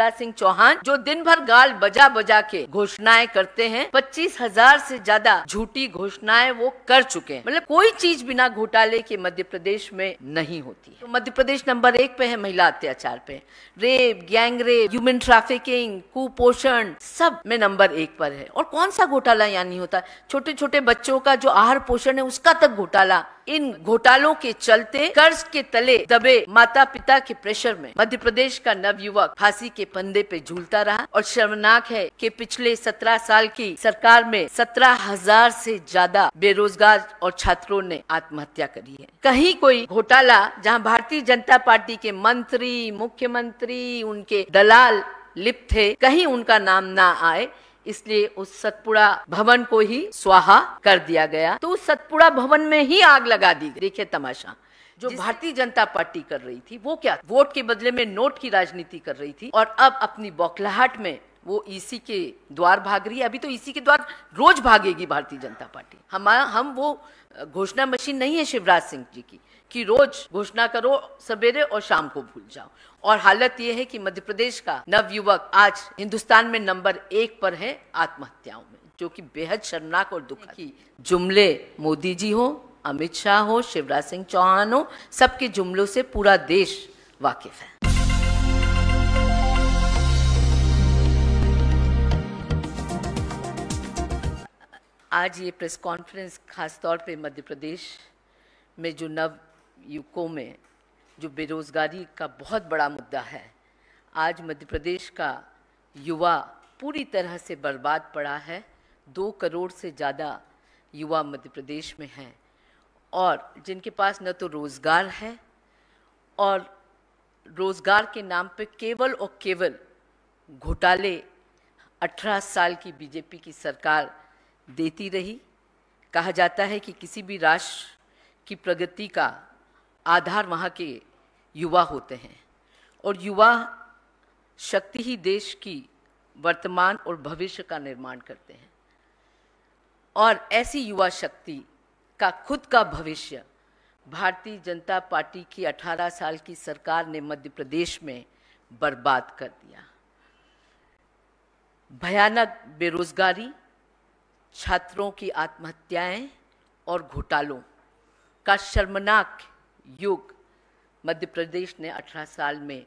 शिवराज सिंह चौहान जो दिन भर गाल बजा बजा के घोषणाएं करते हैं पच्चीस हजार से ज्यादा झूठी घोषणाएं वो कर चुके हैं मतलब कोई चीज बिना घोटाले के मध्य प्रदेश में नहीं होती तो मध्य प्रदेश नंबर एक पे है महिला अत्याचार पे rape gang rape human trafficking कुपोषण सब में नंबर एक पर है और कौन सा घोटाला यानी नहीं होता छोटे छोटे बच्चों का जो आहार पोषण है उसका तक घोटाला इन घोटालों के चलते कर्ज के तले दबे माता पिता के प्रेशर में मध्य प्रदेश का नव युवक फांसी के पंदे पे झूलता रहा और शर्मनाक है कि पिछले सत्रह साल की सरकार में सत्रह हजार से ज्यादा बेरोजगार और छात्रों ने आत्महत्या करी है कहीं कोई घोटाला जहां भारतीय जनता पार्टी के मंत्री मुख्यमंत्री उनके दलाल लिप्त थे कहीं उनका नाम ना आए इसलिए उस सतपुड़ा भवन को ही स्वाहा कर दिया गया तो उस सतपुड़ा भवन में ही आग लगा दी गई देखिए तमाशा जो भारतीय जनता पार्टी कर रही थी वो क्या वोट के बदले में नोट की राजनीति कर रही थी और अब अपनी बौखलाहट में वो इसी के द्वार भाग रही है अभी तो इसी के द्वार रोज भागेगी भारतीय जनता पार्टी हम हम वो घोषणा मशीन नहीं है शिवराज सिंह जी की कि रोज घोषणा करो सवेरे और शाम को भूल जाओ और हालत ये है कि मध्य प्रदेश का नवयुवक आज हिंदुस्तान में नंबर एक पर है आत्महत्याओं में जो कि बेहद शर्मनाक और दुख की जुमले मोदी जी हो अमित शाह हो शिवराज सिंह चौहान हो सबके जुमलों से पूरा देश वाकिफ है आज ये प्रेस कॉन्फ्रेंस खासतौर पे मध्य प्रदेश में जो नव युवकों में जो बेरोज़गारी का बहुत बड़ा मुद्दा है आज मध्य प्रदेश का युवा पूरी तरह से बर्बाद पड़ा है दो करोड़ से ज़्यादा युवा मध्य प्रदेश में हैं और जिनके पास न तो रोज़गार है और रोज़गार के नाम पे केवल और केवल घोटाले 18 साल की बीजेपी की सरकार देती रही कहा जाता है कि किसी भी राष्ट्र की प्रगति का आधार वहाँ के युवा होते हैं और युवा शक्ति ही देश की वर्तमान और भविष्य का निर्माण करते हैं और ऐसी युवा शक्ति का खुद का भविष्य भारतीय जनता पार्टी की 18 साल की सरकार ने मध्य प्रदेश में बर्बाद कर दिया भयानक बेरोजगारी छात्रों की आत्महत्याएं और घोटालों का शर्मनाक युग मध्य प्रदेश ने 18 साल में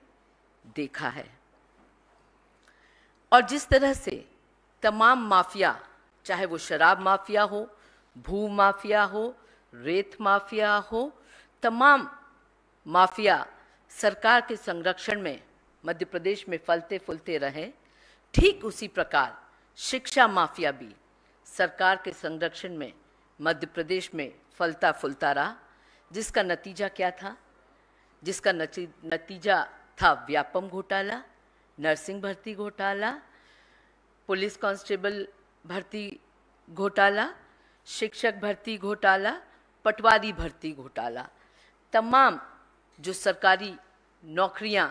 देखा है और जिस तरह से तमाम माफिया चाहे वो शराब माफिया हो भू माफिया हो रेत माफिया हो तमाम माफिया सरकार के संरक्षण में मध्य प्रदेश में फलते फूलते रहे ठीक उसी प्रकार शिक्षा माफिया भी सरकार के संरक्षण में मध्य प्रदेश में फलता फुलता रहा जिसका नतीजा क्या था जिसका नतीजा था व्यापम घोटाला नर्सिंग भर्ती घोटाला पुलिस कांस्टेबल भर्ती घोटाला शिक्षक भर्ती घोटाला पटवारी भर्ती घोटाला तमाम जो सरकारी नौकरियां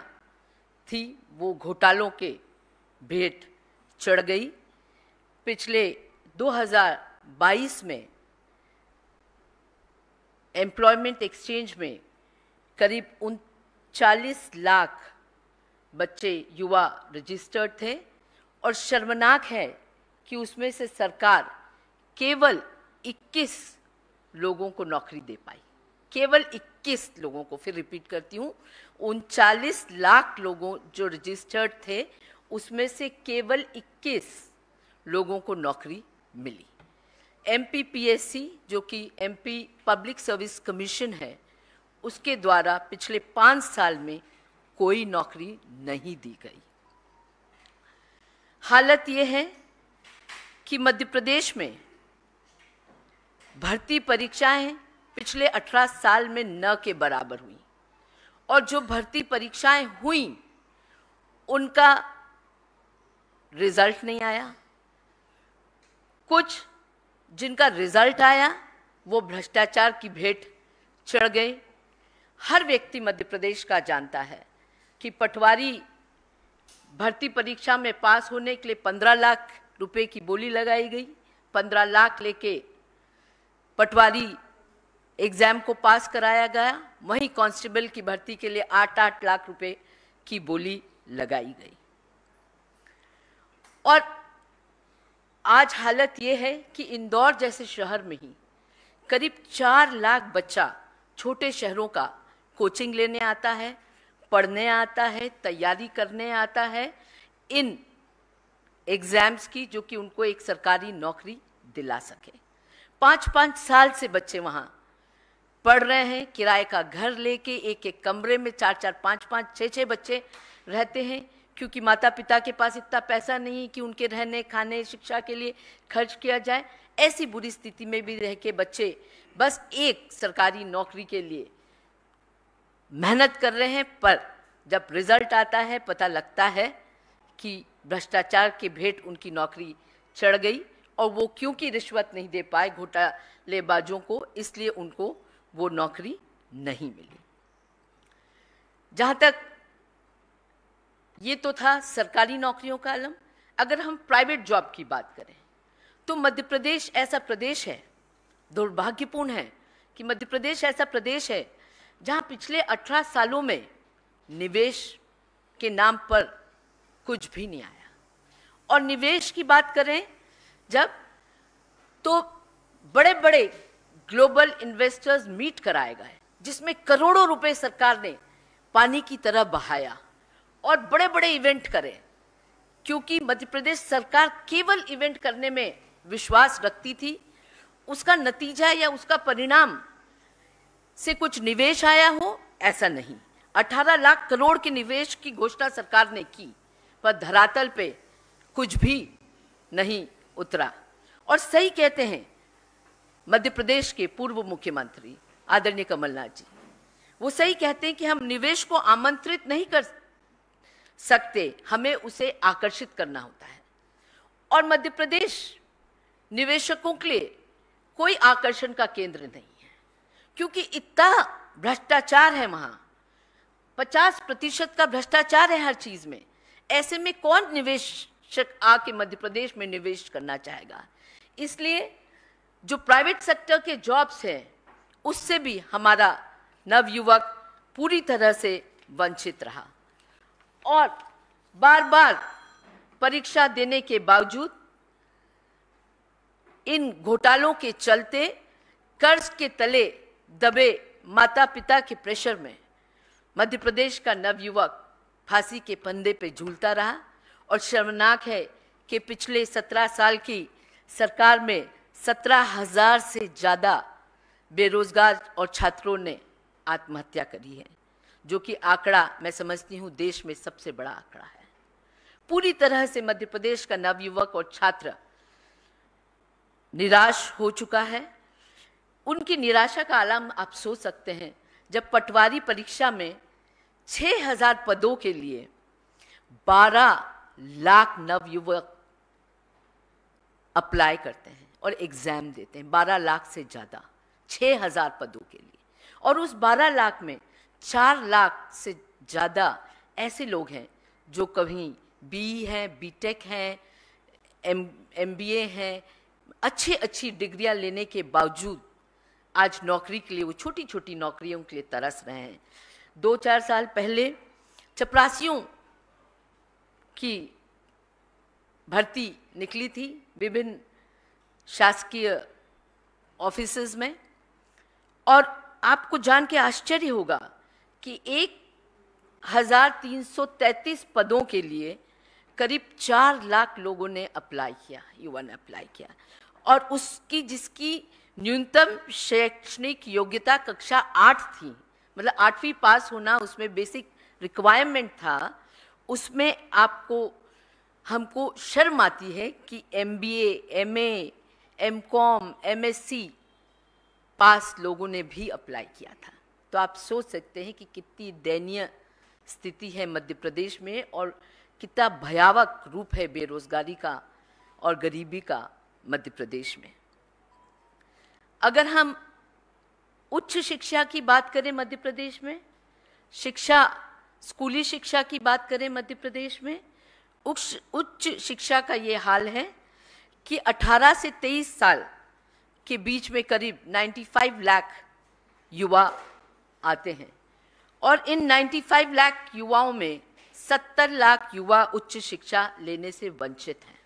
थी वो घोटालों के भेंट चढ़ गई पिछले 2022 में एम्प्लॉयमेंट एक्सचेंज में करीब उनचालीस लाख बच्चे युवा रजिस्टर्ड थे और शर्मनाक है कि उसमें से सरकार केवल 21 लोगों को नौकरी दे पाई केवल 21 लोगों को फिर रिपीट करती हूँ उनचालीस लाख लोगों जो रजिस्टर्ड थे उसमें से केवल 21 लोगों को नौकरी मिली एमपीपीएससी जो कि एमपी पब्लिक सर्विस कमीशन है उसके द्वारा पिछले पाँच साल में कोई नौकरी नहीं दी गई हालत यह है कि मध्य प्रदेश में भर्ती परीक्षाएं पिछले 18 साल में न के बराबर हुई और जो भर्ती परीक्षाएं हुई उनका रिजल्ट नहीं आया कुछ जिनका रिजल्ट आया वो भ्रष्टाचार की भेंट चढ़ गई हर व्यक्ति मध्य प्रदेश का जानता है कि पटवारी भर्ती परीक्षा में पास होने के लिए पंद्रह लाख रुपए की बोली लगाई गई पंद्रह लाख लेके पटवारी एग्जाम को पास कराया गया वहीं कांस्टेबल की भर्ती के लिए आठ आठ लाख रुपए की बोली लगाई गई और आज हालत ये है कि इंदौर जैसे शहर में ही करीब चार लाख बच्चा छोटे शहरों का कोचिंग लेने आता है पढ़ने आता है तैयारी करने आता है इन एग्ज़ाम्स की जो कि उनको एक सरकारी नौकरी दिला सके पाँच पाँच साल से बच्चे वहाँ पढ़ रहे हैं किराए का घर लेके एक एक कमरे में चार चार पाँच पाँच छः छः बच्चे रहते हैं क्योंकि माता पिता के पास इतना पैसा नहीं कि उनके रहने खाने शिक्षा के लिए खर्च किया जाए ऐसी बुरी स्थिति में भी रह के बच्चे बस एक सरकारी नौकरी के लिए मेहनत कर रहे हैं पर जब रिजल्ट आता है पता लगता है कि भ्रष्टाचार के भेंट उनकी नौकरी चढ़ गई और वो क्योंकि रिश्वत नहीं दे पाए घोटालेबाजों को इसलिए उनको वो नौकरी नहीं मिली जहाँ तक ये तो था सरकारी नौकरियों का आलम अगर हम प्राइवेट जॉब की बात करें तो मध्य प्रदेश ऐसा प्रदेश है दुर्भाग्यपूर्ण है कि मध्य प्रदेश ऐसा प्रदेश है जहाँ पिछले 18 सालों में निवेश के नाम पर कुछ भी नहीं आया और निवेश की बात करें जब तो बड़े बड़े ग्लोबल इन्वेस्टर्स मीट कराए गए जिसमें करोड़ों रुपए सरकार ने पानी की तरह बहाया और बड़े बड़े इवेंट करें क्योंकि मध्य प्रदेश सरकार केवल इवेंट करने में विश्वास रखती थी उसका नतीजा या उसका परिणाम से कुछ निवेश आया हो ऐसा नहीं 18 लाख करोड़ के निवेश की घोषणा सरकार ने की पर धरातल पे कुछ भी नहीं उतरा और सही कहते हैं मध्य प्रदेश के पूर्व मुख्यमंत्री आदरणीय कमलनाथ जी वो सही कहते हैं कि हम निवेश को आमंत्रित नहीं कर सकते हमें उसे आकर्षित करना होता है और मध्य प्रदेश निवेशकों के लिए कोई आकर्षण का केंद्र नहीं है क्योंकि इतना भ्रष्टाचार है वहाँ पचास प्रतिशत का भ्रष्टाचार है हर चीज़ में ऐसे में कौन निवेशक आके मध्य प्रदेश में निवेश करना चाहेगा इसलिए जो प्राइवेट सेक्टर के जॉब्स हैं उससे भी हमारा नवयुवक पूरी तरह से वंचित रहा और बार बार परीक्षा देने के बावजूद इन घोटालों के चलते कर्ज के तले दबे माता पिता के प्रेशर में मध्य प्रदेश का नवयुवक फांसी के पंदे पे झूलता रहा और शर्मनाक है कि पिछले सत्रह साल की सरकार में सत्रह हजार से ज़्यादा बेरोजगार और छात्रों ने आत्महत्या करी है जो कि आंकड़ा मैं समझती हूँ देश में सबसे बड़ा आंकड़ा है पूरी तरह से मध्य प्रदेश का नवयुवक और छात्र निराश हो चुका है उनकी निराशा का आलम आप सोच सकते हैं जब पटवारी परीक्षा में 6000 पदों के लिए 12 लाख नवयुवक अप्लाई करते हैं और एग्ज़ाम देते हैं 12 लाख से ज़्यादा 6000 पदों के लिए और उस 12 लाख में चार लाख से ज़्यादा ऐसे लोग हैं जो कभी बी हैं बी टेक हैं एम एम बी ए हैं अच्छी अच्छी डिग्रियां लेने के बावजूद आज नौकरी के लिए वो छोटी छोटी नौकरियों के लिए तरस रहे हैं दो चार साल पहले चपरासियों की भर्ती निकली थी विभिन्न शासकीय ऑफिस में और आपको जान के आश्चर्य होगा कि एक हजार तीन सौ तैंतीस पदों के लिए करीब चार लाख लोगों ने अप्लाई किया युवा ने अप्लाई किया और उसकी जिसकी न्यूनतम शैक्षणिक योग्यता कक्षा आठ थी मतलब आठवीं पास होना उसमें बेसिक रिक्वायरमेंट था उसमें आपको हमको शर्म आती है कि M B M M com M S C पास लोगों ने भी अप्लाई किया था तो आप सोच सकते हैं कि कितनी दयनीय स्थिति है मध्य प्रदेश में और कितना भयावक रूप है बेरोजगारी का और गरीबी का मध्य प्रदेश में अगर हम उच्च शिक्षा की बात करें मध्य प्रदेश में शिक्षा स्कूली शिक्षा की बात करें मध्य प्रदेश में उच्च उच्च शिक्षा का ये हाल है कि 18 से 23 साल के बीच में करीब 95 लाख युवा आते हैं और इन 95 लाख युवाओं में 70 लाख युवा उच्च शिक्षा लेने से वंचित हैं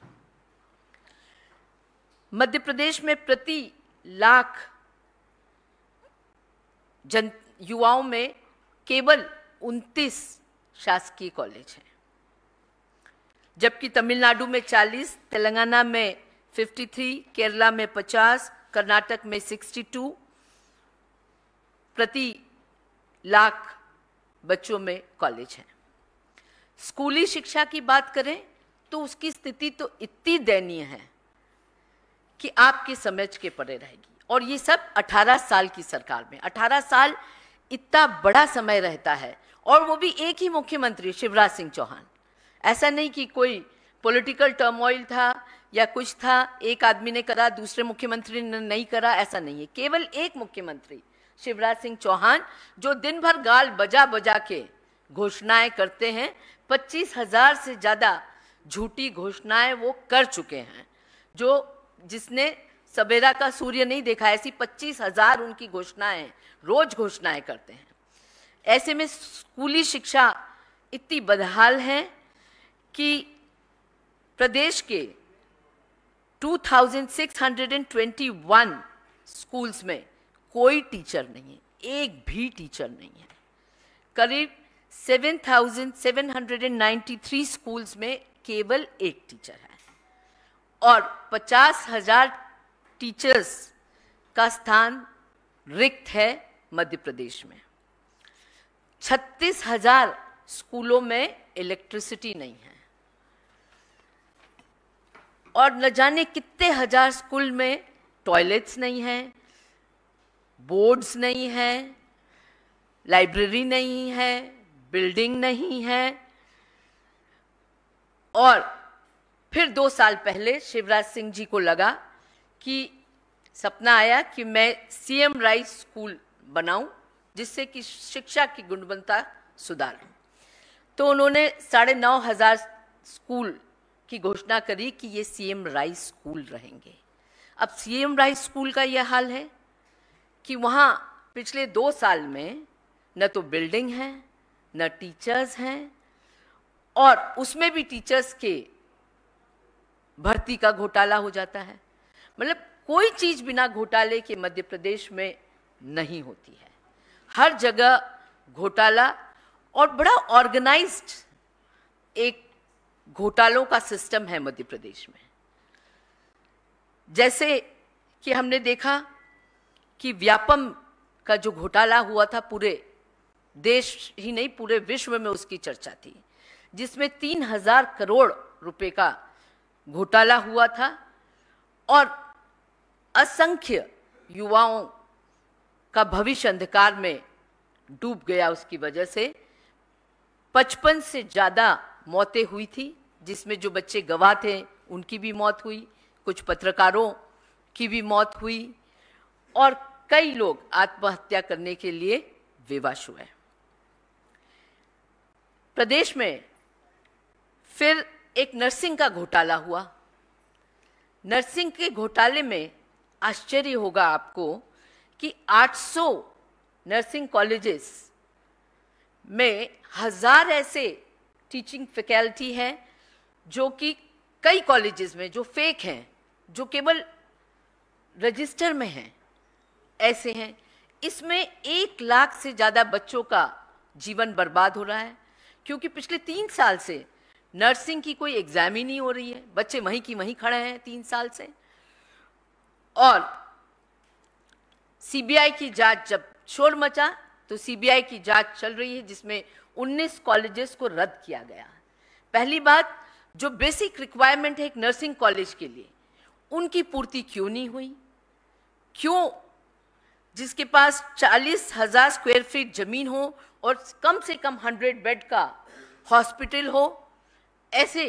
मध्य प्रदेश में प्रति लाख जन युवाओं में केवल 29 शासकीय कॉलेज हैं जबकि तमिलनाडु में 40, तेलंगाना में 53, केरला में 50, कर्नाटक में 62 प्रति लाख बच्चों में कॉलेज हैं स्कूली शिक्षा की बात करें तो उसकी स्थिति तो इतनी दयनीय है कि आपकी समझ के पड़े रहेगी और ये सब 18 साल की सरकार में 18 साल इतना बड़ा समय रहता है और वो भी एक ही मुख्यमंत्री शिवराज सिंह चौहान ऐसा नहीं कि कोई पॉलिटिकल टर्मोइल था या कुछ था एक आदमी ने करा दूसरे मुख्यमंत्री ने नहीं करा ऐसा नहीं है केवल एक मुख्यमंत्री शिवराज सिंह चौहान जो दिन भर गाल बजा बजा के घोषणाएं करते हैं पच्चीस हजार से ज़्यादा झूठी घोषणाएं वो कर चुके हैं जो जिसने सवेरा का सूर्य नहीं देखा ऐसी पच्चीस हजार उनकी घोषणाएं रोज घोषणाएं करते हैं ऐसे में स्कूली शिक्षा इतनी बदहाल है कि प्रदेश के 2621 स्कूल्स में कोई टीचर नहीं है एक भी टीचर नहीं है करीब 7,793 स्कूल्स में केवल एक टीचर है और पचास हजार टीचर्स का स्थान रिक्त है मध्य प्रदेश में छत्तीस हजार स्कूलों में इलेक्ट्रिसिटी नहीं है और न जाने कितने हजार स्कूल में टॉयलेट्स नहीं हैं बोर्ड्स नहीं है लाइब्रेरी नहीं है बिल्डिंग नहीं है और फिर दो साल पहले शिवराज सिंह जी को लगा कि सपना आया कि मैं सीएम राइस स्कूल बनाऊं जिससे कि शिक्षा की गुणवत्ता सुधार तो उन्होंने साढ़े नौ हजार स्कूल की घोषणा करी कि ये सीएम राइस स्कूल रहेंगे अब सीएम राइस स्कूल का यह हाल है कि वहाँ पिछले दो साल में न तो बिल्डिंग है न टीचर्स हैं और उसमें भी टीचर्स के भर्ती का घोटाला हो जाता है मतलब कोई चीज़ बिना घोटाले के मध्य प्रदेश में नहीं होती है हर जगह घोटाला और बड़ा ऑर्गेनाइज्ड एक घोटालों का सिस्टम है मध्य प्रदेश में जैसे कि हमने देखा कि व्यापम का जो घोटाला हुआ था पूरे देश ही नहीं पूरे विश्व में उसकी चर्चा थी जिसमें तीन हजार करोड़ रुपए का घोटाला हुआ था और असंख्य युवाओं का भविष्य अंधकार में डूब गया उसकी वजह से पचपन से ज़्यादा मौतें हुई थी जिसमें जो बच्चे गवाह थे उनकी भी मौत हुई कुछ पत्रकारों की भी मौत हुई और कई लोग आत्महत्या करने के लिए विवश हुए प्रदेश में फिर एक नर्सिंग का घोटाला हुआ नर्सिंग के घोटाले में आश्चर्य होगा आपको कि 800 नर्सिंग कॉलेजेस में हजार ऐसे टीचिंग फैकल्टी हैं जो कि कई कॉलेजेस में जो फेक हैं जो केवल रजिस्टर में हैं ऐसे हैं इसमें एक लाख से ज़्यादा बच्चों का जीवन बर्बाद हो रहा है क्योंकि पिछले तीन साल से नर्सिंग की कोई एग्ज़ाम ही नहीं हो रही है बच्चे वहीं की वहीं खड़े हैं तीन साल से और सीबीआई की जांच जब शोर मचा तो सीबीआई की जांच चल रही है जिसमें 19 कॉलेजेस को रद्द किया गया पहली बात जो बेसिक रिक्वायरमेंट है एक नर्सिंग कॉलेज के लिए उनकी पूर्ति क्यों नहीं हुई क्यों जिसके पास चालीस हजार स्क्वायर फीट जमीन हो और कम से कम हंड्रेड बेड का हॉस्पिटल हो ऐसे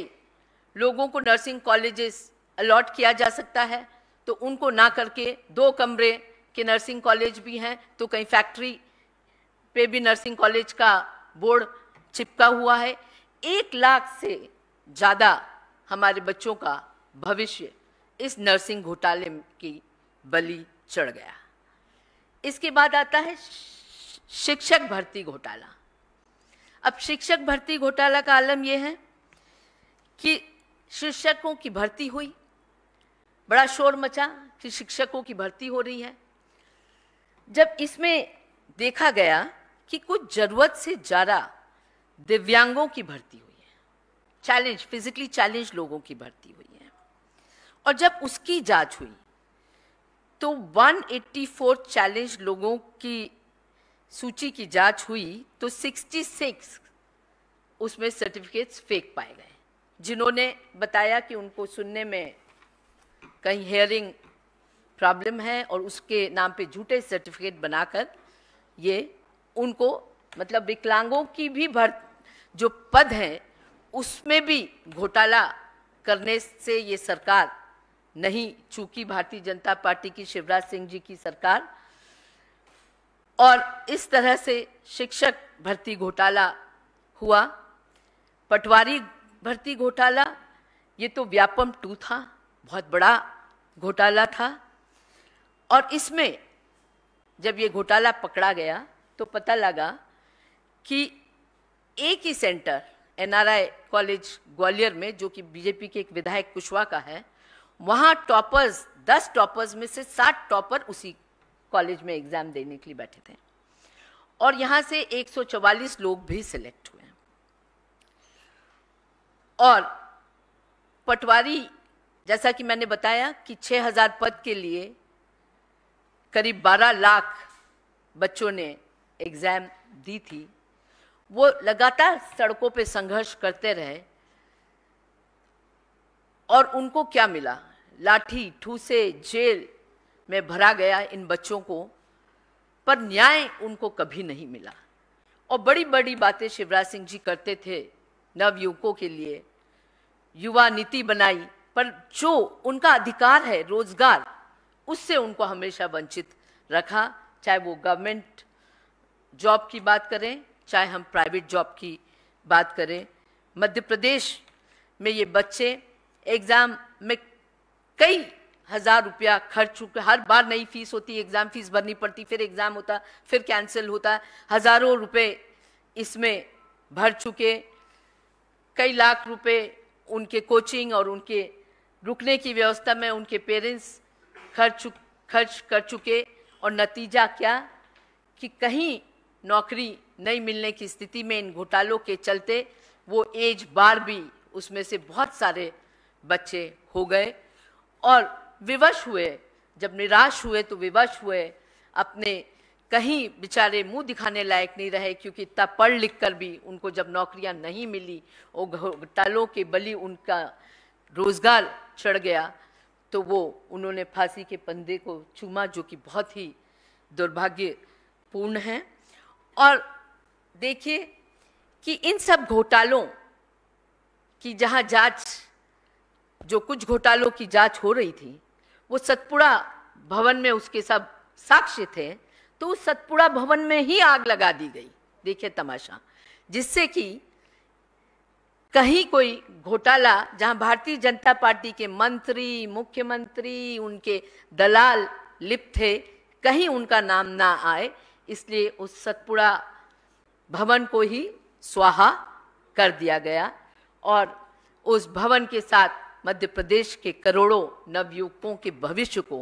लोगों को नर्सिंग कॉलेजेस अलॉट किया जा सकता है तो उनको ना करके दो कमरे के नर्सिंग कॉलेज भी हैं तो कहीं फैक्ट्री पे भी नर्सिंग कॉलेज का बोर्ड चिपका हुआ है एक लाख से ज़्यादा हमारे बच्चों का भविष्य इस नर्सिंग घोटाले की बलि चढ़ गया इसके बाद आता है शिक्षक भर्ती घोटाला अब शिक्षक भर्ती घोटाला का आलम यह है कि शिक्षकों की भर्ती हुई बड़ा शोर मचा कि शिक्षकों की भर्ती हो रही है जब इसमें देखा गया कि कुछ जरूरत से ज़्यादा दिव्यांगों की भर्ती हुई है चैलेंज फिजिकली चैलेंज लोगों की भर्ती हुई है और जब उसकी जांच हुई तो 184 चैलेंज लोगों की सूची की जांच हुई तो 66 उसमें सर्टिफिकेट्स फेक पाए गए जिन्होंने बताया कि उनको सुनने में कहीं हेयरिंग प्रॉब्लम है और उसके नाम पे झूठे सर्टिफिकेट बनाकर ये उनको मतलब विकलांगों की भी भर जो पद हैं उसमें भी घोटाला करने से ये सरकार नहीं चूंकि भारतीय जनता पार्टी की शिवराज सिंह जी की सरकार और इस तरह से शिक्षक भर्ती घोटाला हुआ पटवारी भर्ती घोटाला ये तो व्यापम टू था बहुत बड़ा घोटाला था और इसमें जब ये घोटाला पकड़ा गया तो पता लगा कि एक ही सेंटर एनआरआई कॉलेज ग्वालियर में जो कि बीजेपी के एक विधायक कुशवाहा का है वहाँ टॉपर्स दस टॉपर्स में से सात टॉपर उसी कॉलेज में एग्ज़ाम देने के लिए बैठे थे और यहाँ से 144 लोग भी सिलेक्ट हुए और पटवारी जैसा कि मैंने बताया कि 6000 पद के लिए करीब 12 लाख बच्चों ने एग्ज़ाम दी थी वो लगातार सड़कों पे संघर्ष करते रहे और उनको क्या मिला लाठी ठूसे जेल में भरा गया इन बच्चों को पर न्याय उनको कभी नहीं मिला और बड़ी बड़ी बातें शिवराज सिंह जी करते थे नवयुवकों के लिए युवा नीति बनाई पर जो उनका अधिकार है रोजगार उससे उनको हमेशा वंचित रखा चाहे वो गवर्नमेंट जॉब की बात करें चाहे हम प्राइवेट जॉब की बात करें मध्य प्रदेश में ये बच्चे एग्ज़ाम में कई हज़ार रुपया खर्च चुके हर बार नई फीस होती एग्ज़ाम फीस भरनी पड़ती फिर एग्ज़ाम होता फिर कैंसिल होता हज़ारों रुपए इसमें भर चुके कई लाख रुपए उनके कोचिंग और उनके रुकने की व्यवस्था में उनके पेरेंट्स खर्च खर्च कर चुके और नतीजा क्या कि कहीं नौकरी नहीं मिलने की स्थिति में इन घोटालों के चलते वो एज बार भी उसमें से बहुत सारे बच्चे हो गए और विवश हुए जब निराश हुए तो विवश हुए अपने कहीं बेचारे मुंह दिखाने लायक नहीं रहे क्योंकि इतना पढ़ लिख कर भी उनको जब नौकरियां नहीं मिली वो घोटालों के बलि उनका रोजगार चढ़ गया तो वो उन्होंने फांसी के पंदे को चूमा जो कि बहुत ही दुर्भाग्यपूर्ण है और देखिए कि इन सब घोटालों की जहाँ जांच जो कुछ घोटालों की जांच हो रही थी वो सतपुड़ा भवन में उसके सब साक्ष्य थे तो उस सतपुड़ा भवन में ही आग लगा दी गई देखिए तमाशा जिससे कि कहीं कोई घोटाला जहां भारतीय जनता पार्टी के मंत्री मुख्यमंत्री उनके दलाल लिप्त थे कहीं उनका नाम ना आए इसलिए उस सतपुड़ा भवन को ही स्वाहा कर दिया गया और उस भवन के साथ मध्य प्रदेश के करोड़ों नवयुवकों के भविष्य को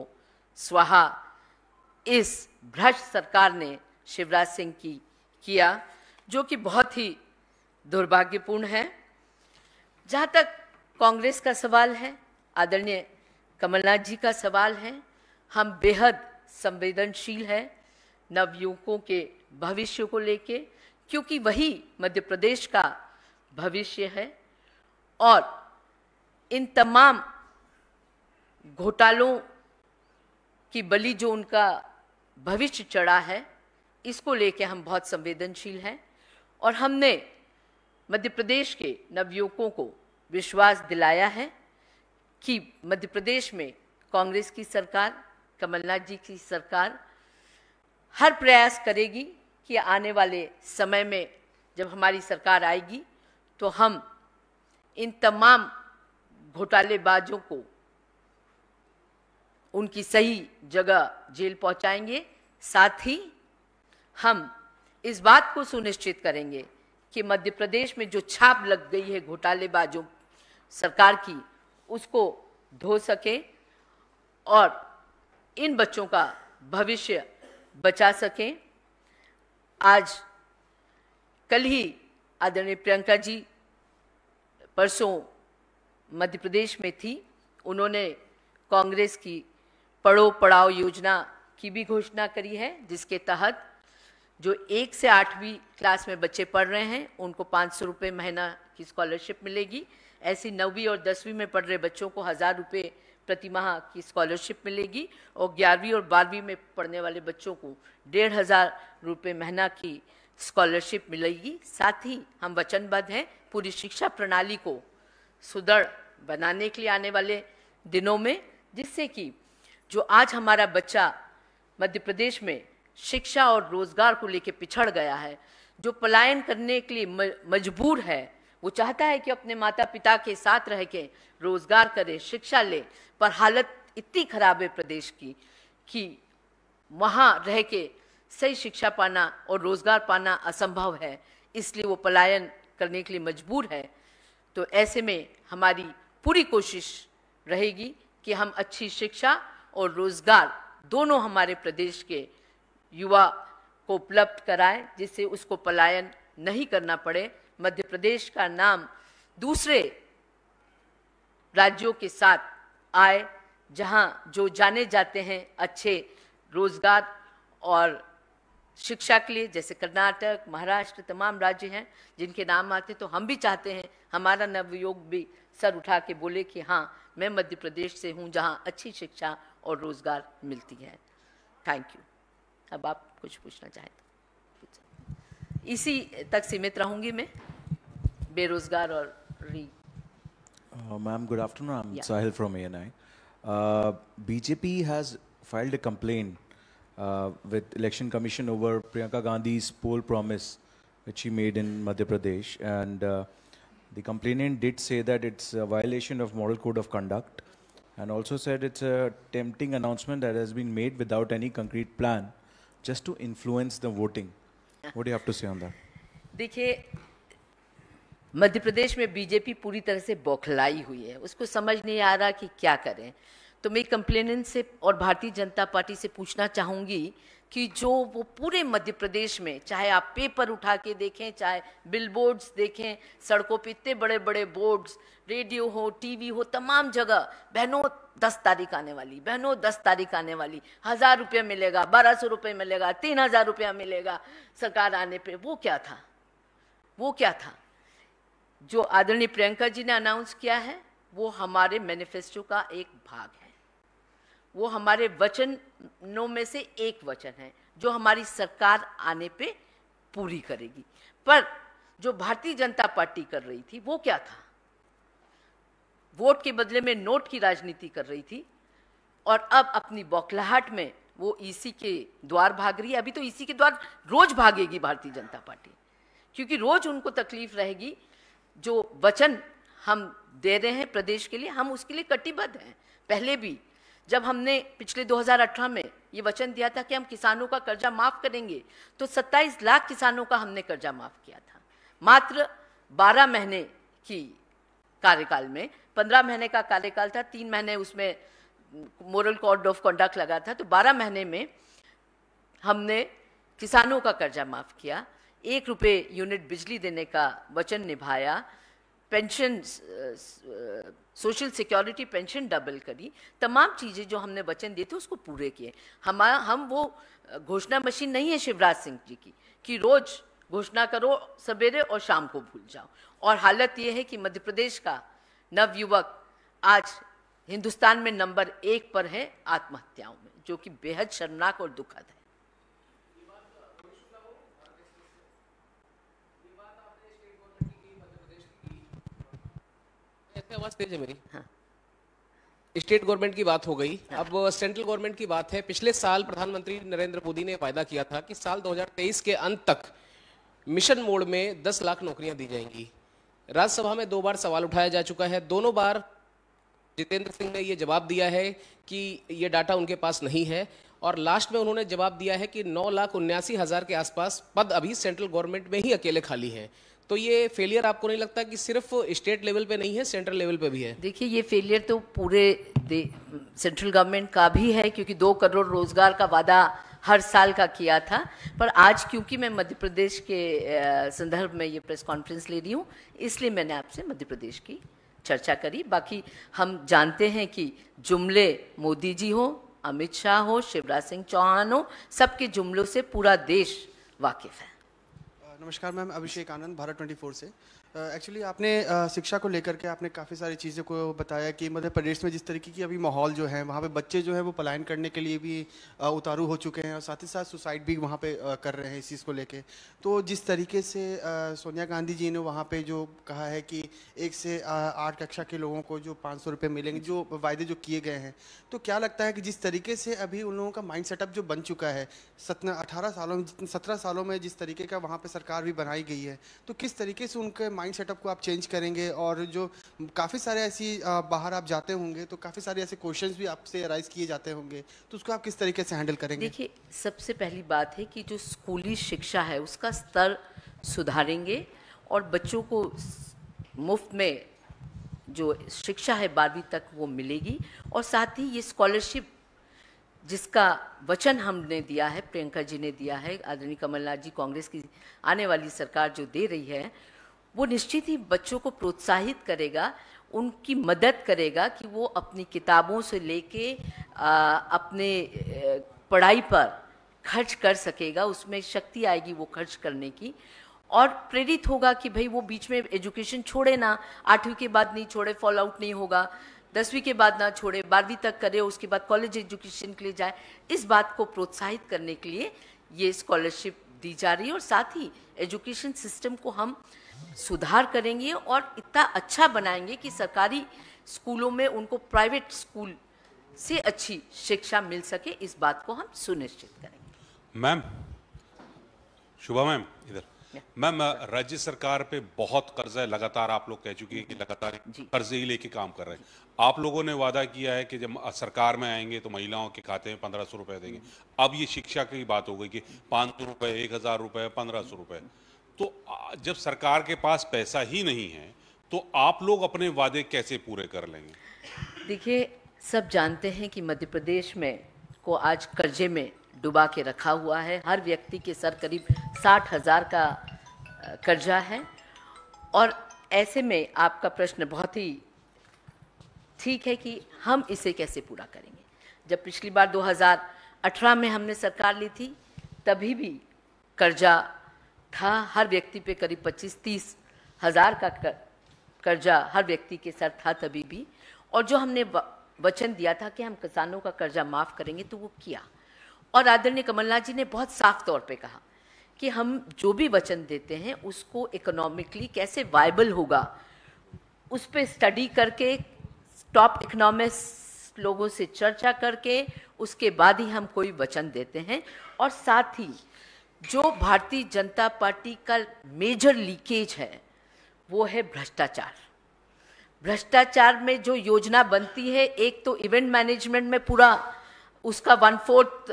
स्वाहा इस भ्रष्ट सरकार ने शिवराज सिंह की किया जो कि बहुत ही दुर्भाग्यपूर्ण है जहाँ तक कांग्रेस का सवाल है आदरणीय कमलनाथ जी का सवाल है हम बेहद संवेदनशील हैं नवयुवकों के भविष्य को लेके क्योंकि वही मध्य प्रदेश का भविष्य है और इन तमाम घोटालों की बलि जो उनका भविष्य चढ़ा है इसको लेके हम बहुत संवेदनशील हैं और हमने मध्य प्रदेश के नवयुवकों को विश्वास दिलाया है कि मध्य प्रदेश में कांग्रेस की सरकार कमलनाथ जी की सरकार हर प्रयास करेगी कि आने वाले समय में जब हमारी सरकार आएगी तो हम इन तमाम घोटालेबाजों को उनकी सही जगह जेल पहुंचाएंगे साथ ही हम इस बात को सुनिश्चित करेंगे कि मध्य प्रदेश में जो छाप लग गई है घोटालेबाजों सरकार की उसको धो सके और इन बच्चों का भविष्य बचा सकें आज कल ही आदरणीय प्रियंका जी परसों मध्य प्रदेश में थी उन्होंने कांग्रेस की पढ़ो पढ़ाओ योजना की भी घोषणा करी है जिसके तहत जो एक से आठवीं क्लास में बच्चे पढ़ रहे हैं उनको पाँच सौ रुपये महीना की स्कॉलरशिप मिलेगी ऐसी नौवीं और दसवीं में पढ़ रहे बच्चों को हज़ार रुपये प्रति माह की स्कॉलरशिप मिलेगी और ग्यारहवीं और बारहवीं में पढ़ने वाले बच्चों को डेढ़ हज़ार रुपये महीना की स्कॉलरशिप मिलेगी साथ ही हम वचनबद्ध हैं पूरी शिक्षा प्रणाली को सुदृढ़ बनाने के लिए आने वाले दिनों में जिससे कि जो आज हमारा बच्चा मध्य प्रदेश में शिक्षा और रोजगार को लेकर पिछड़ गया है जो पलायन करने के लिए मजबूर है वो चाहता है कि अपने माता पिता के साथ रह के रोजगार करे शिक्षा ले पर हालत इतनी खराब है प्रदेश की कि वहाँ रह के सही शिक्षा पाना और रोजगार पाना असंभव है इसलिए वो पलायन करने के लिए मजबूर है तो ऐसे में हमारी पूरी कोशिश रहेगी कि हम अच्छी शिक्षा और रोजगार दोनों हमारे प्रदेश के युवा को उपलब्ध कराएं जिससे उसको पलायन नहीं करना पड़े मध्य प्रदेश का नाम दूसरे राज्यों के साथ आए जहां जो जाने जाते हैं अच्छे रोजगार और शिक्षा के लिए जैसे कर्नाटक महाराष्ट्र तमाम राज्य हैं जिनके नाम आते तो हम भी चाहते हैं हमारा नवयोग भी सर उठा के बोले कि हाँ मैं मध्य प्रदेश से हूँ जहाँ अच्छी शिक्षा और रोजगार मिलती है थैंक यू अब आप कुछ पूछना चाहें तो इसी तक सीमित रहूँगी मैं बेरोजगार और री ma'am good afternoon I am Sahil from ANI BJP has filed a complaint uh, with Election Commission over Priyanka Gandhi's poll promise which she made in Madhya Pradesh uh, The complainant did say that it's a violation of moral code of conduct and also said it's a tempting announcement that has been made without any concrete plan just to influence the voting. What do you have to say on that? dekhiye Madhya Pradesh में BJP पूरी तरह से बौखलाई हुई है उसको समझ नहीं आ रहा कि क्या करें तो मैं कंप्लेनेंट से और भारतीय जनता पार्टी से पूछना चाहूँगी कि जो वो पूरे मध्य प्रदेश में चाहे आप पेपर उठा के देखें चाहे बिलबोर्ड्स देखें सड़कों पे इतने बड़े बड़े बोर्ड्स रेडियो हो टीवी हो तमाम जगह बहनों दस तारीख आने वाली बहनों दस तारीख आने वाली हजार रुपये मिलेगा बारह सौ रुपये मिलेगा तीन हजार रुपया मिलेगा सरकार आने पे वो क्या था वो क्या था जो आदरणीय प्रियंका जी ने अनाउंस किया है वो हमारे मैनिफेस्टो का एक भाग है वो हमारे वचनों में से एक वचन है जो हमारी सरकार आने पे पूरी करेगी पर जो भारतीय जनता पार्टी कर रही थी वो क्या था वोट के बदले में नोट की राजनीति कर रही थी और अब अपनी बौखलाहट में वो ईसी के द्वार भाग रही है अभी तो ईसी के द्वार रोज भागेगी भारतीय जनता पार्टी क्योंकि रोज उनको तकलीफ रहेगी जो वचन हम दे रहे हैं प्रदेश के लिए हम उसके लिए कटिबद्ध हैं पहले भी जब हमने पिछले 2018 में ये वचन दिया था कि हम किसानों का कर्जा माफ करेंगे तो 27 लाख किसानों का हमने कर्जा माफ किया था मात्र 12 महीने की कार्यकाल में 15 महीने का कार्यकाल था तीन महीने उसमें मोरल कोड ऑफ कंडक्ट लगा था तो 12 महीने में हमने किसानों का कर्जा माफ किया एक रुपये यूनिट बिजली देने का वचन निभाया pension social security pension double करी तमाम चीज़ें जो हमने वचन दिए थे उसको पूरे किए हम हम वो घोषणा मशीन नहीं है शिवराज सिंह जी की कि रोज़ घोषणा करो सवेरे और शाम को भूल जाओ और हालत ये है कि मध्य प्रदेश का नवयुवक आज हिंदुस्तान में नंबर एक पर है आत्महत्याओं में जो कि बेहद शर्मनाक और दुखद है आवाज तेज है मेरी हाँ स्टेट गवर्नमेंट की बात हो गई हाँ। अब सेंट्रल गवर्नमेंट की बात है पिछले साल प्रधानमंत्री नरेंद्र मोदी ने वायदा किया था कि साल 2023 के अंत तक मिशन मोड में 10 लाख नौकरियां दी जाएंगी राज्यसभा में दो बार सवाल उठाया जा चुका है दोनों बार जितेंद्र सिंह ने यह जवाब दिया है कि ये डाटा उनके पास नहीं है और लास्ट में उन्होंने जवाब दिया है कि नौ लाख उन्यासी हज़ार के आसपास पद अभी सेंट्रल गवर्नमेंट में ही अकेले खाली हैं तो ये फेलियर आपको नहीं लगता कि सिर्फ स्टेट लेवल पे नहीं है सेंट्रल लेवल पे भी है देखिए ये फेलियर तो पूरे सेंट्रल गवर्नमेंट का भी है क्योंकि दो करोड़ रोजगार का वादा हर साल का किया था पर आज क्योंकि मैं मध्य प्रदेश के संदर्भ में ये प्रेस कॉन्फ्रेंस ले रही हूँ इसलिए मैंने आपसे मध्य प्रदेश की चर्चा करी बाकी हम जानते हैं कि जुमले मोदी जी हो अमित शाह हो शिवराज सिंह चौहान हो सबके जुमलों से पूरा देश वाकिफ है नमस्कार मैम अभिषेक आनंद भारत 24 से एक्चुअली uh, आपने uh, शिक्षा को लेकर के आपने काफ़ी सारी चीज़ों को बताया कि मध्य प्रदेश में जिस तरीके की अभी माहौल जो है वहाँ पे बच्चे जो हैं वो पलायन करने के लिए भी uh, उतारू हो चुके हैं और साथ ही साथ सुसाइड भी वहाँ पे कर रहे हैं इस चीज़ को लेके तो जिस तरीके से सोनिया गांधी जी ने वहाँ पे जो कहा है कि एक से आठ कक्षा के लोगों को जो पाँच सौ मिलेंगे जो वायदे जो किए गए हैं तो क्या लगता है कि जिस तरीके से अभी उन लोगों का माइंड सेटअप जो बन चुका है सतना अठारह सालों में सत्रह सालों में जिस तरीके का वहाँ पर सरकार भी बनाई गई है तो किस तरीके से उनके माइंड सेटअप को आप चेंज करेंगे और जो काफ़ी सारे ऐसी बाहर आप जाते होंगे तो काफ़ी सारे ऐसे क्वेश्चंस भी आपसे अराइज किए जाते होंगे तो उसको आप किस तरीके से हैंडल करेंगे देखिए सबसे पहली बात है कि जो स्कूली शिक्षा है उसका स्तर सुधारेंगे और बच्चों को मुफ्त में जो शिक्षा है बारहवीं तक वो मिलेगी और साथ ही ये स्कॉलरशिप जिसका वचन हमने दिया है प्रियंका जी ने दिया है आदरणीय कमलनाथ जी कांग्रेस की आने वाली सरकार जो दे रही है वो निश्चित ही बच्चों को प्रोत्साहित करेगा उनकी मदद करेगा कि वो अपनी किताबों से लेके अपने पढ़ाई पर खर्च कर सकेगा उसमें शक्ति आएगी वो खर्च करने की और प्रेरित होगा कि भाई वो बीच में एजुकेशन छोड़े ना आठवीं के बाद नहीं छोड़े फॉल आउट नहीं होगा दसवीं के बाद ना छोड़े बारहवीं तक करे उसके बाद कॉलेज एजुकेशन के लिए जाए इस बात को प्रोत्साहित करने के लिए ये स्कॉलरशिप दी जा रही है और साथ ही एजुकेशन सिस्टम को हम सुधार करेंगे और इतना अच्छा बनाएंगे कि सरकारी स्कूलों में उनको प्राइवेट स्कूल से अच्छी शिक्षा मिल सके इस बात को हम सुनिश्चित करेंगे मैम शुभा मैम इधर मैम राज्य सरकार पे बहुत कर्ज है लगातार आप लोग कह चुके हैं कि लगातार कर्जे ही लेके काम कर रहे हैं आप लोगों ने वादा किया है कि जब सरकार में आएंगे तो महिलाओं के खाते में पंद्रह सौ रुपए देंगे mm. अब ये शिक्षा की बात हो गई कि पांच सौ रुपए एक हज़ार रुपए पंद्रह सौ रुपए तो जब सरकार के पास पैसा ही नहीं है तो आप लोग अपने वादे कैसे पूरे कर लेंगे देखिए सब जानते हैं कि मध्य प्रदेश में को आज कर्जे में डुबा के रखा हुआ है हर व्यक्ति के सर करीब साठ हज़ार का कर्जा है और ऐसे में आपका प्रश्न बहुत ही ठीक है कि हम इसे कैसे पूरा करेंगे जब पिछली बार 2018 में हमने सरकार ली थी तभी भी कर्जा था हर व्यक्ति पे करीब पच्चीस तीस हजार का कर्जा हर व्यक्ति के साथ था तभी भी और जो हमने वचन दिया था कि हम किसानों का कर्जा माफ़ करेंगे तो वो किया और आदरणीय कमलनाथ जी ने बहुत साफ तौर पे कहा कि हम जो भी वचन देते हैं उसको इकोनॉमिकली कैसे वायबल होगा उस पर स्टडी करके टॉप इकोनॉमिक्स लोगों से चर्चा करके उसके बाद ही हम कोई वचन देते हैं और साथ ही जो भारतीय जनता पार्टी का मेजर लीकेज है वो है भ्रष्टाचार भ्रष्टाचार में जो योजना बनती है एक तो इवेंट मैनेजमेंट में पूरा उसका one fourth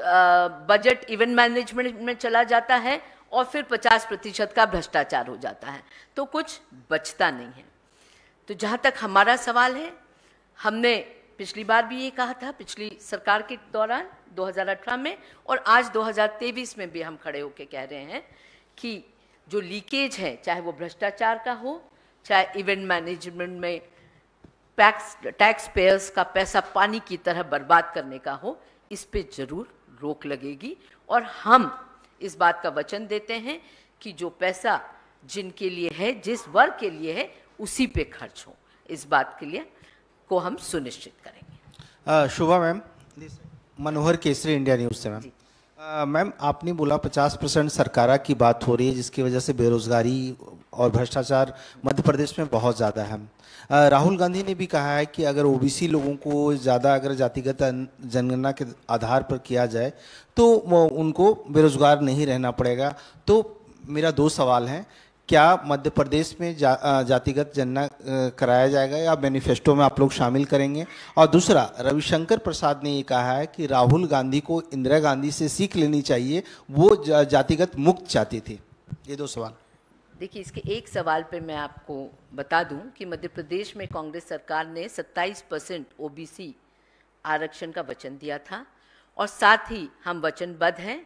budget event management में चला जाता है और फिर 50 प्रतिशत का भ्रष्टाचार हो जाता है तो कुछ बचता नहीं है तो जहाँ तक हमारा सवाल है हमने पिछली बार भी ये कहा था पिछली सरकार के दौरान 2018 में और आज 2023 में भी हम खड़े होकर कह रहे हैं कि जो लीकेज है चाहे वो भ्रष्टाचार का हो चाहे इवेंट मैनेजमेंट में टैक्स टैक्स पेयर्स का पैसा पानी की तरह बर्बाद करने का हो इस पे जरूर रोक लगेगी और हम इस बात का वचन देते हैं कि जो पैसा जिनके लिए है जिस वर्ग के लिए है उसी पे खर्च हो इस बात के लिए को हम सुनिश्चित करेंगे Shubha ma'am Manohar Kesari India news से मैम मैम आपने बोला 50 परसेंट सरकारा की बात हो रही है जिसकी वजह से बेरोजगारी और भ्रष्टाचार मध्य प्रदेश में बहुत ज़्यादा है राहुल गांधी ने भी कहा है कि अगर ओबीसी लोगों को ज़्यादा अगर जातिगत जनगणना के आधार पर किया जाए तो उनको बेरोजगार नहीं रहना पड़ेगा तो मेरा दो सवाल हैं क्या मध्य प्रदेश में जा, जातिगत जनना कराया जाएगा या मैनिफेस्टो में आप लोग शामिल करेंगे और दूसरा रविशंकर प्रसाद ने ये कहा है कि राहुल गांधी को इंदिरा गांधी से सीख लेनी चाहिए वो जा, जातिगत मुक्त चाहती थी ये दो सवाल देखिए इसके एक सवाल पे मैं आपको बता दूं कि मध्य प्रदेश में कांग्रेस सरकार ने 27 परसेंट ओ आरक्षण का वचन दिया था और साथ ही हम वचनबद्ध हैं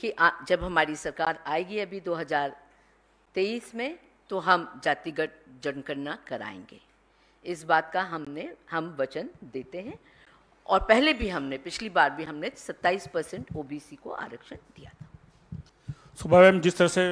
कि जब हमारी सरकार आएगी अभी 2000 तेईस में तो हम जातिगत जनगणना कराएंगे इस बात का हमने हम वचन देते हैं और पहले भी हमने पिछली बार भी हमने 27 परसेंट ओ को आरक्षण दिया था सुबह मैम जिस तरह से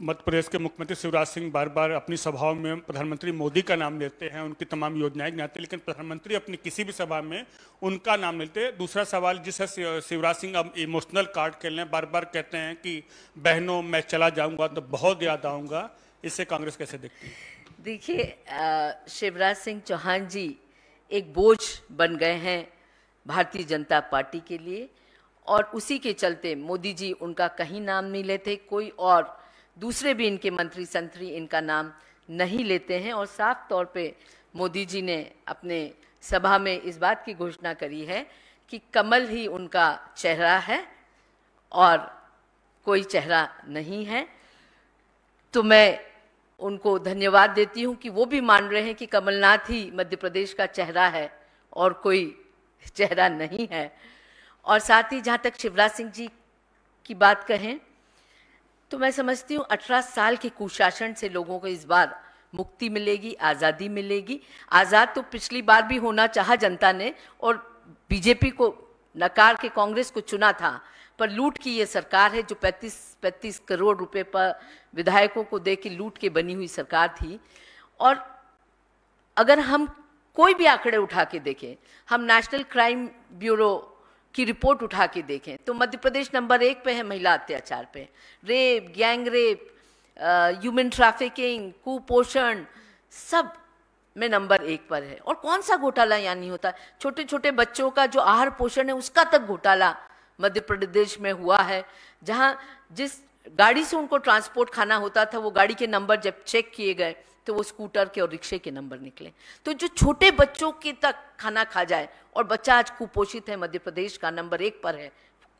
मध्य प्रदेश के मुख्यमंत्री शिवराज सिंह बार बार अपनी सभाओं में प्रधानमंत्री मोदी का नाम लेते हैं उनकी तमाम योजनाएं गिनाते लेकिन प्रधानमंत्री अपनी किसी भी सभा में उनका नाम लेते हैं दूसरा सवाल जिस है शिवराज सिंह अब इमोशनल कार्ड खेल रहे हैं बार बार कहते हैं कि बहनों मैं चला जाऊँगा तो बहुत याद आऊँगा इससे कांग्रेस कैसे देखती है देखिए शिवराज सिंह चौहान जी एक बोझ बन गए हैं भारतीय जनता पार्टी के लिए और उसी के चलते मोदी जी उनका कहीं नाम नहीं लेते कोई और दूसरे भी इनके मंत्री संतरी इनका नाम नहीं लेते हैं और साफ तौर पे मोदी जी ने अपने सभा में इस बात की घोषणा करी है कि कमल ही उनका चेहरा है और कोई चेहरा नहीं है तो मैं उनको धन्यवाद देती हूँ कि वो भी मान रहे हैं कि कमलनाथ ही मध्य प्रदेश का चेहरा है और कोई चेहरा नहीं है और साथ ही जहाँ तक शिवराज सिंह जी की बात कहें तो मैं समझती हूँ अठारह साल के कुशासन से लोगों को इस बार मुक्ति मिलेगी आज़ादी मिलेगी आज़ाद तो पिछली बार भी होना चाहा जनता ने और बीजेपी को नकार के कांग्रेस को चुना था पर लूट की ये सरकार है जो 35 35 करोड़ रुपए पर विधायकों को दे के लूट के बनी हुई सरकार थी और अगर हम कोई भी आंकड़े उठा के देखें हम नेशनल क्राइम ब्यूरो की रिपोर्ट उठा के देखें तो मध्य प्रदेश नंबर एक पे है महिला अत्याचार पे rape gang rape human trafficking कुपोषण सब में नंबर एक पर है और कौन सा घोटाला यहाँ नहीं होता छोटे छोटे बच्चों का जो आहार पोषण है उसका तक घोटाला मध्य प्रदेश में हुआ है जहाँ जिस गाड़ी से उनको ट्रांसपोर्ट खाना होता था वो गाड़ी के नंबर जब चेक किए गए तो वो स्कूटर के और रिक्शे के नंबर निकले तो जो छोटे बच्चों के तक खाना खा जाए और बच्चा आज कुपोषित है मध्य प्रदेश का नंबर एक पर है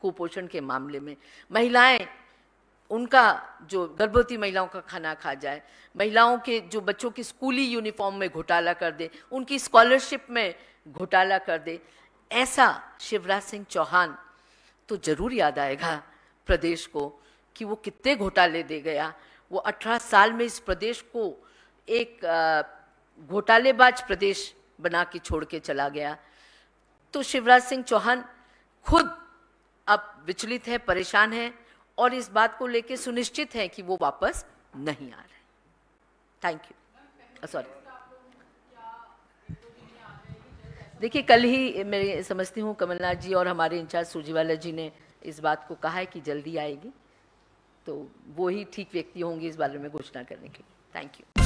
कुपोषण के मामले में महिलाएं उनका जो गर्भवती महिलाओं का खाना खा जाए महिलाओं के जो बच्चों की स्कूली यूनिफॉर्म में घोटाला कर दे उनकी स्कॉलरशिप में घोटाला कर दे ऐसा शिवराज सिंह चौहान तो जरूर याद आएगा प्रदेश को कि वो कितने घोटाले दे गया वो 18 साल में इस प्रदेश को एक घोटालेबाज प्रदेश बना के छोड़ के चला गया तो शिवराज सिंह चौहान खुद अब विचलित है परेशान है और इस बात को लेकर सुनिश्चित है कि वो वापस नहीं आ रहे थैंक यू सॉरी देखिए कल ही मैं समझती हूँ कमलनाथ जी और हमारे इंचार्ज सुरजीवाला जी ने इस बात को कहा है कि जल्दी आएगी तो वो ही ठीक व्यक्ति होंगे इस बारे में घोषणा करने के लिए थैंक यू